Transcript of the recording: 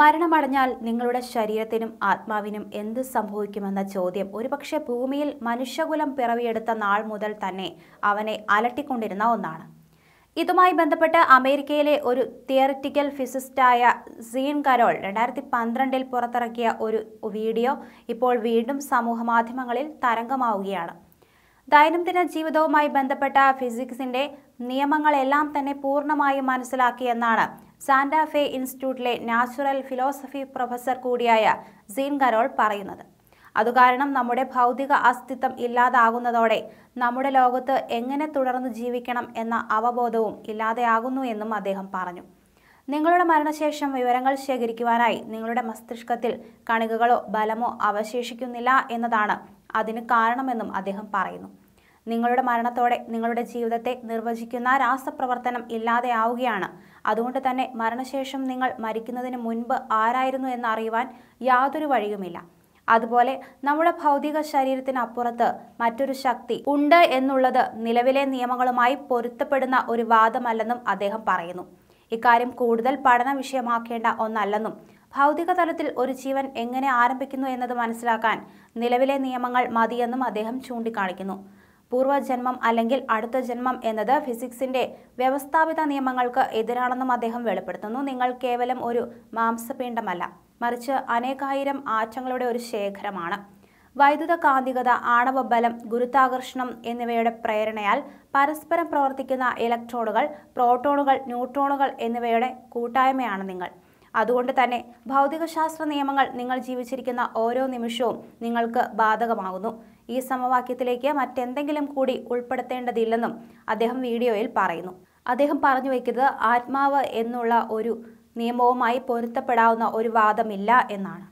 മരണമടഞ്ഞാൽ നിങ്ങളുടെ ശരീരത്തിനും ആത്മാവിനും എന്ത് സംഭവിക്കുമെന്ന ചോദ്യം ഒരുപക്ഷെ ഭൂമിയിൽ മനുഷ്യകുലം പിറവിയെടുത്ത നാൾ മുതൽ തന്നെ അവനെ അലട്ടിക്കൊണ്ടിരുന്ന ഒന്നാണ് ഇതുമായി ബന്ധപ്പെട്ട് അമേരിക്കയിലെ ഒരു തിയറിറ്റിക്കൽ ഫിസിസ്റ്റായ സീൻ കരോൾ രണ്ടായിരത്തി പന്ത്രണ്ടിൽ പുറത്തിറക്കിയ ഒരു വീഡിയോ ഇപ്പോൾ വീണ്ടും സമൂഹമാധ്യമങ്ങളിൽ തരംഗമാവുകയാണ് ദൈനംദിന ജീവിതവുമായി ബന്ധപ്പെട്ട ഫിസിക്സിന്റെ നിയമങ്ങളെല്ലാം തന്നെ പൂർണ്ണമായും മനസ്സിലാക്കിയെന്നാണ് സാന്റാഫെ ഇൻസ്റ്റിറ്റ്യൂട്ടിലെ നാച്ചുറൽ ഫിലോസഫി പ്രൊഫസർ കൂടിയായ സീൻ കരോൾ പറയുന്നത് അതുകാരണം നമ്മുടെ ഭൗതിക അസ്തിത്വം ഇല്ലാതാകുന്നതോടെ നമ്മുടെ ലോകത്ത് എങ്ങനെ തുടർന്ന് ജീവിക്കണം എന്ന അവബോധവും ഇല്ലാതെയാകുന്നു എന്നും അദ്ദേഹം പറഞ്ഞു നിങ്ങളുടെ മരണശേഷം വിവരങ്ങൾ ശേഖരിക്കുവാനായി നിങ്ങളുടെ മസ്തിഷ്കത്തിൽ കണികകളോ ബലമോ അവശേഷിക്കുന്നില്ല എന്നതാണ് അതിന് കാരണമെന്നും അദ്ദേഹം പറയുന്നു നിങ്ങളുടെ മരണത്തോടെ നിങ്ങളുടെ ജീവിതത്തെ നിർവചിക്കുന്ന രാസപ്രവർത്തനം ഇല്ലാതെയാവുകയാണ് അതുകൊണ്ട് തന്നെ മരണശേഷം നിങ്ങൾ മരിക്കുന്നതിന് മുൻപ് ആരായിരുന്നു എന്നറിയുവാൻ യാതൊരു വഴിയുമില്ല അതുപോലെ നമ്മുടെ ഭൗതിക ശരീരത്തിനപ്പുറത്ത് മറ്റൊരു ശക്തി ഉണ്ട് എന്നുള്ളത് നിലവിലെ നിയമങ്ങളുമായി പൊരുത്തപ്പെടുന്ന ഒരു വാദമല്ലെന്നും അദ്ദേഹം പറയുന്നു ഇക്കാര്യം കൂടുതൽ പഠന വിഷയമാക്കേണ്ട ഒന്നല്ലെന്നും ഭൗതിക തലത്തിൽ ഒരു ജീവൻ എങ്ങനെ ആരംഭിക്കുന്നു എന്നത് മനസ്സിലാക്കാൻ നിലവിലെ നിയമങ്ങൾ മതിയെന്നും അദ്ദേഹം ചൂണ്ടിക്കാണിക്കുന്നു പൂർവ്വജന്മം അല്ലെങ്കിൽ അടുത്ത ജന്മം എന്നത് ഫിസിക്സിന്റെ വ്യവസ്ഥാപിത നിയമങ്ങൾക്ക് എതിരാണെന്നും അദ്ദേഹം വെളിപ്പെടുത്തുന്നു നിങ്ങൾ കേവലം ഒരു മാംസപിണ്ഡമല്ല മറിച്ച് അനേകായിരം ആറ്റങ്ങളുടെ ഒരു ശേഖരമാണ് വൈദ്യുത കാന്തികത ആണവ ബലം ഗുരുത്വാകർഷണം എന്നിവയുടെ പ്രേരണയാൽ പരസ്പരം പ്രവർത്തിക്കുന്ന ഇലക്ട്രോണുകൾ പ്രോട്ടോണുകൾ ന്യൂട്രോണുകൾ എന്നിവയുടെ കൂട്ടായ്മയാണ് നിങ്ങൾ അതുകൊണ്ട് തന്നെ ഭൗതികശാസ്ത്ര നിയമങ്ങൾ നിങ്ങൾ ജീവിച്ചിരിക്കുന്ന ഓരോ നിമിഷവും നിങ്ങൾക്ക് ബാധകമാകുന്നു ഈ സമവാക്യത്തിലേക്ക് മറ്റെന്തെങ്കിലും കൂടി ഉൾപ്പെടുത്തേണ്ടതില്ലെന്നും അദ്ദേഹം വീഡിയോയിൽ പറയുന്നു അദ്ദേഹം പറഞ്ഞു വയ്ക്കുന്നത് ആത്മാവ് എന്നുള്ള ഒരു നിയമവുമായി പൊരുത്തപ്പെടാവുന്ന ഒരു വാദമില്ല എന്നാണ്